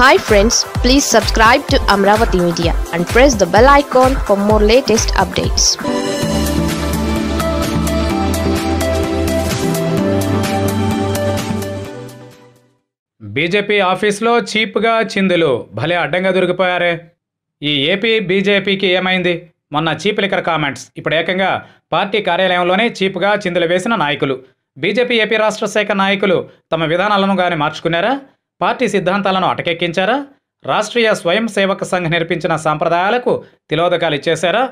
hi friends please subscribe to Amaravati media and press the bell icon for more latest updates BJP ఆఫీస్లో చీప్గా చిందులు భలే అడ్డంగా దొరికిపోయారే ఈ ఏపీ బీజేపీకి ఏమైంది మొన్న చీప్ కామెంట్స్ ఇప్పుడు ఏకంగా పార్టీ కార్యాలయంలోనే చీప్గా చిందులు వేసిన నాయకులు బీజేపీ ఏపీ రాష్ట్ర శాఖ నాయకులు తమ విధానాలను కానీ మార్చుకున్నారా పార్టీ సిద్ధాంతాలను అటకెక్కించారా రాష్ట్రీయ స్వయం సేవక సంఘ్ నిర్పించిన సాంప్రదాయాలకు తిలోదకాలు ఇచ్చేశారా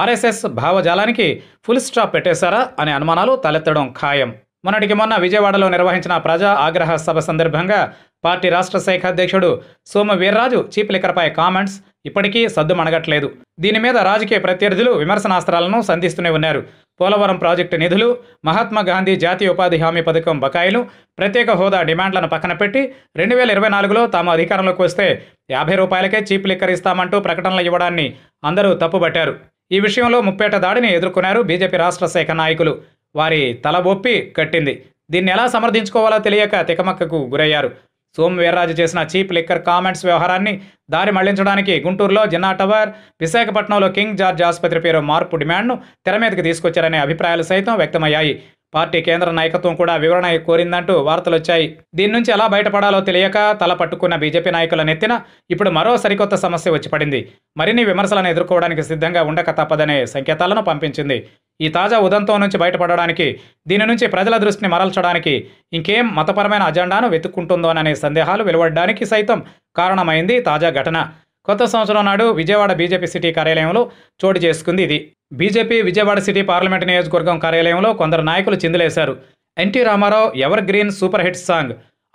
ఆర్ఎస్ఎస్ భావజాలానికి ఫుల్ స్టాప్ పెట్టేశారా అనే అనుమానాలు తలెత్తడం ఖాయం మొన్నటికి మొన్న విజయవాడలో నిర్వహించిన ప్రజా ఆగ్రహ సభ సందర్భంగా పార్టీ రాష్ట్ర శాఖ అధ్యక్షుడు సోమ వీర్రాజు చీప్ కామెంట్స్ ఇప్పటికీ సద్దుమణగట్లేదు దీని మీద రాజకీయ ప్రత్యర్థులు విమర్శనాస్త్రాలను సంధిస్తూనే ఉన్నారు పోలవరం ప్రాజెక్టు నిధులు మహాత్మా గాంధీ జాతీయ ఉపాధి హామీ పథకం బకాయిలు ప్రత్యేక హోదా డిమాండ్లను పక్కన పెట్టి రెండు వేల ఇరవై నాలుగులో తాము అధికారంలోకి వస్తే యాభై రూపాయలకే చీప్ లిక్కర్ ఇస్తామంటూ ప్రకటనలు ఇవ్వడాన్ని అందరూ తప్పుబట్టారు ఈ విషయంలో ముప్పేట దాడిని ఎదుర్కొన్నారు బీజేపీ రాష్ట్ర శాఖ నాయకులు వారి తల ఒప్పి కట్టింది దీన్ని ఎలా సమర్థించుకోవాలో తెలియక తికమక్కకు గురయ్యారు సోము వీర్రాజు చేసిన చీప్ లిక్కర్ కామెంట్స్ వ్యవహారాన్ని దారి మళ్లించడానికి గుంటూరులో జిన్నా టవర్ విశాఖపట్నంలో కింగ్ జార్జ్ ఆసుపత్రి పేరు మార్పు డిమాండ్ను తెర మీదకి తీసుకొచ్చారనే అభిప్రాయాలు సైతం వ్యక్తమయ్యాయి పార్టీ కేంద్ర నాయకత్వం కూడా వివరణ కోరిందంటూ వార్తలు వచ్చాయి దీని నుంచి ఎలా బయటపడాలో తెలియక తల పట్టుకున్న బీజేపీ నాయకుల నెత్తిన ఇప్పుడు మరో సరికొత్త సమస్య వచ్చి పడింది మరిన్ని విమర్శలను ఎదుర్కోవడానికి సిద్ధంగా ఉండక తప్పదనే సంకేతాలను పంపించింది ఈ తాజా ఉదంతం నుంచి బయటపడడానికి దీని నుంచి ప్రజల దృష్టిని మరల్చడానికి ఇంకేం మతపరమైన అజెండాను వెతుక్కుంటుందోననే సందేహాలు వెలువడడానికి సైతం కారణమైంది తాజా ఘటన కొత్త సంవత్సరం నాడు విజయవాడ బీజేపీ సిటీ కార్యాలయంలో చోటు చేసుకుంది ఇది బీజేపీ విజయవాడ సిటీ పార్లమెంట్ నియోజకవర్గం కార్యాలయంలో కొందరు నాయకులు చిందులేశారు NT Rama Rao evergreen super hit song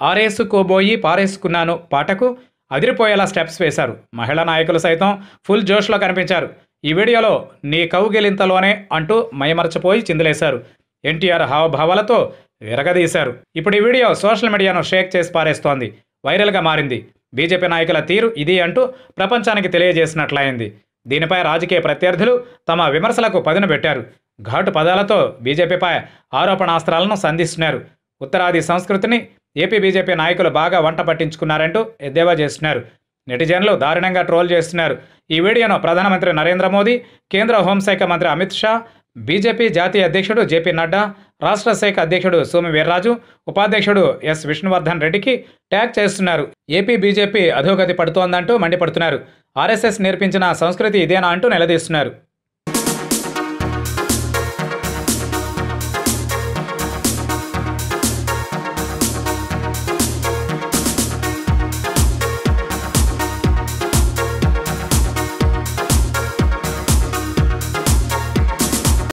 ఆరేసుకోబోయి పారేసుకున్నాను పాటకు అదిరిపోయేలా స్టెప్స్ వేశారు మహిళా నాయకులు సైతం ఫుల్ జోష్లో కనిపించారు ఈ వీడియోలో నీ కౌగిలింతలోనే అంటూ మైమర్చపోయి చిందులేశారు ఎన్టీఆర్ హావభావాలతో విరగదీశారు ఇప్పుడు ఈ వీడియో సోషల్ మీడియాను షేక్ చేసి పారేస్తోంది వైరల్గా మారింది బీజేపీ నాయకుల తీరు ఇది అంటూ ప్రపంచానికి తెలియజేసినట్లయింది దీనిపై రాజకీయ ప్రత్యర్థులు తమ విమర్శలకు పదును పెట్టారు ఘాటు పదాలతో బీజేపీపై ఆరోపణాస్త్రాలను సంధిస్తున్నారు ఉత్తరాది సంస్కృతిని ఏపీ బీజేపీ నాయకులు బాగా వంట పట్టించుకున్నారంటూ ఎద్దేవా చేస్తున్నారు నెటిజన్లు దారుణంగా ట్రోల్ చేస్తున్నారు ఈ వీడియోను ప్రధానమంత్రి నరేంద్ర మోదీ కేంద్ర హోంశాఖ మంత్రి అమిత్ షా బీజేపీ జాతీయ అధ్యక్షుడు జేపీ నడ్డా రాష్ట్ర శాఖ అధ్యక్షుడు సోమి వీర్రాజు ఉపాధ్యక్షుడు ఎస్ విష్ణువర్ధన్ రెడ్డికి ట్యాగ్ చేస్తున్నారు ఏపీ బీజేపీ అధోగతి పడుతోందంటూ మండిపడుతున్నారు ఆర్ఎస్ఎస్ నేర్పించిన సంస్కృతి ఇదేనా అంటూ నిలదీస్తున్నారు